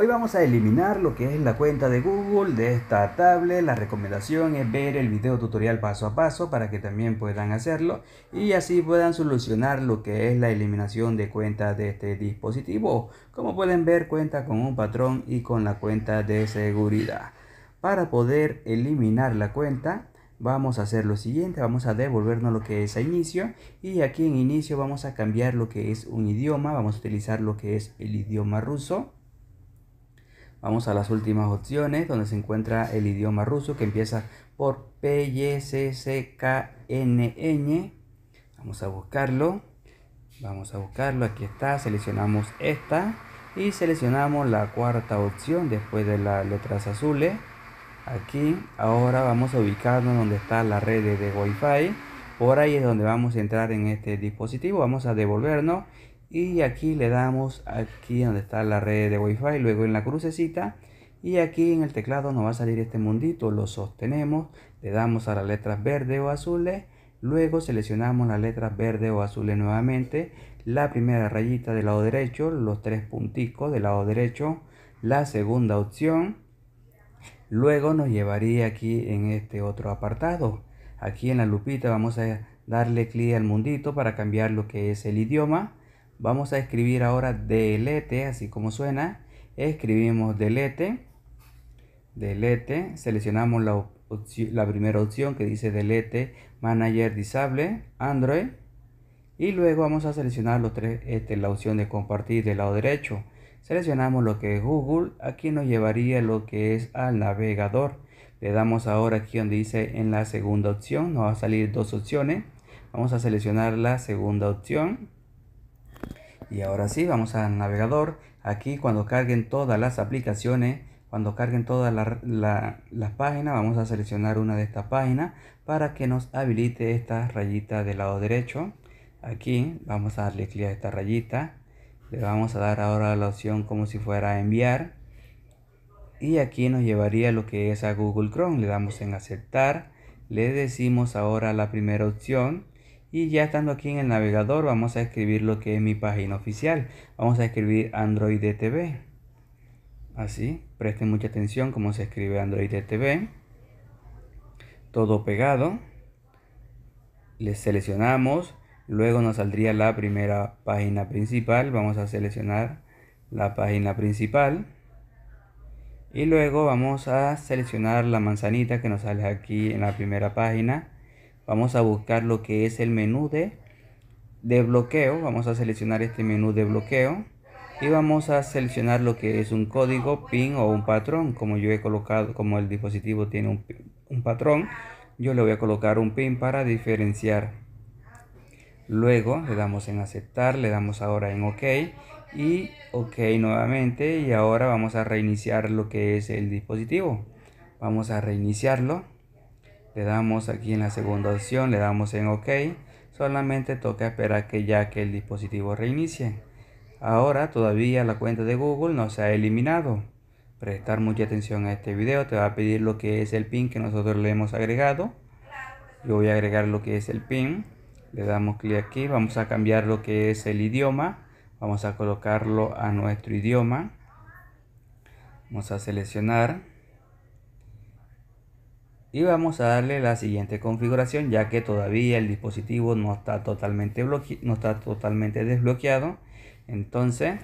Hoy vamos a eliminar lo que es la cuenta de Google de esta tablet. La recomendación es ver el video tutorial paso a paso para que también puedan hacerlo y así puedan solucionar lo que es la eliminación de cuenta de este dispositivo. Como pueden ver cuenta con un patrón y con la cuenta de seguridad. Para poder eliminar la cuenta vamos a hacer lo siguiente, vamos a devolvernos lo que es a inicio y aquí en inicio vamos a cambiar lo que es un idioma, vamos a utilizar lo que es el idioma ruso Vamos a las últimas opciones donde se encuentra el idioma ruso que empieza por p c k n n. Vamos a buscarlo. Vamos a buscarlo. Aquí está. Seleccionamos esta y seleccionamos la cuarta opción después de las letras azules. Aquí ahora vamos a ubicarnos donde está la red de Wi-Fi. Por ahí es donde vamos a entrar en este dispositivo. Vamos a devolvernos y aquí le damos aquí donde está la red de wifi luego en la crucecita y aquí en el teclado nos va a salir este mundito lo sostenemos le damos a las letras verde o azules luego seleccionamos las letras verde o azules nuevamente la primera rayita del lado derecho los tres punticos del lado derecho la segunda opción luego nos llevaría aquí en este otro apartado aquí en la lupita vamos a darle clic al mundito para cambiar lo que es el idioma Vamos a escribir ahora delete, así como suena. Escribimos delete. Delete. Seleccionamos la, la primera opción que dice delete manager disable Android. Y luego vamos a seleccionar los tres, este, la opción de compartir del lado derecho. Seleccionamos lo que es Google. Aquí nos llevaría lo que es al navegador. Le damos ahora aquí donde dice en la segunda opción. Nos va a salir dos opciones. Vamos a seleccionar la segunda opción. Y ahora sí, vamos al navegador. Aquí cuando carguen todas las aplicaciones, cuando carguen todas las páginas, vamos a seleccionar una de estas páginas para que nos habilite esta rayita del lado derecho. Aquí vamos a darle clic a esta rayita. Le vamos a dar ahora la opción como si fuera enviar. Y aquí nos llevaría lo que es a Google Chrome. Le damos en aceptar. Le decimos ahora la primera opción y ya estando aquí en el navegador vamos a escribir lo que es mi página oficial vamos a escribir Android TV así presten mucha atención cómo se escribe Android TV todo pegado le seleccionamos luego nos saldría la primera página principal vamos a seleccionar la página principal y luego vamos a seleccionar la manzanita que nos sale aquí en la primera página Vamos a buscar lo que es el menú de, de bloqueo. Vamos a seleccionar este menú de bloqueo. Y vamos a seleccionar lo que es un código PIN o un patrón. Como yo he colocado, como el dispositivo tiene un, un patrón, yo le voy a colocar un PIN para diferenciar. Luego le damos en aceptar, le damos ahora en OK y OK nuevamente y ahora vamos a reiniciar lo que es el dispositivo. Vamos a reiniciarlo le damos aquí en la segunda opción, le damos en OK. Solamente toca esperar que ya que el dispositivo reinicie. Ahora todavía la cuenta de Google no se ha eliminado. Prestar mucha atención a este video, te va a pedir lo que es el pin que nosotros le hemos agregado. Yo voy a agregar lo que es el pin. Le damos clic aquí, vamos a cambiar lo que es el idioma. Vamos a colocarlo a nuestro idioma. Vamos a seleccionar y vamos a darle la siguiente configuración ya que todavía el dispositivo no está totalmente, no está totalmente desbloqueado entonces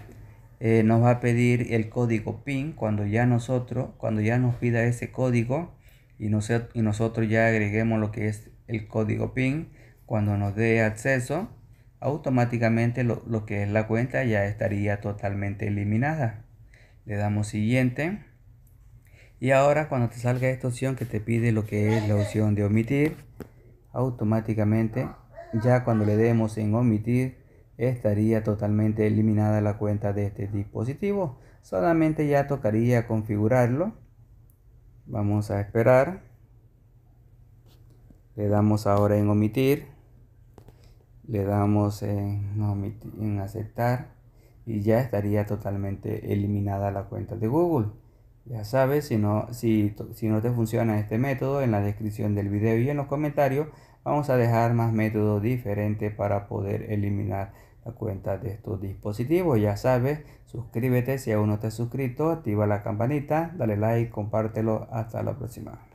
eh, nos va a pedir el código PIN cuando ya nosotros cuando ya nos pida ese código y, nosotros ya agreguemos lo que es el código PIN cuando nos dé acceso automáticamente lo, lo que es la cuenta ya estaría totalmente eliminada le damos siguiente y ahora cuando te salga esta opción que te pide lo que es la opción de omitir, automáticamente ya cuando le demos en omitir estaría totalmente eliminada la cuenta de este dispositivo. Solamente ya tocaría configurarlo. Vamos a esperar. Le damos ahora en omitir. Le damos en, en aceptar. Y ya estaría totalmente eliminada la cuenta de Google. Ya sabes, si no, si, si no te funciona este método, en la descripción del video y en los comentarios vamos a dejar más métodos diferentes para poder eliminar la cuenta de estos dispositivos. Ya sabes, suscríbete si aún no te has suscrito, activa la campanita, dale like, compártelo. Hasta la próxima.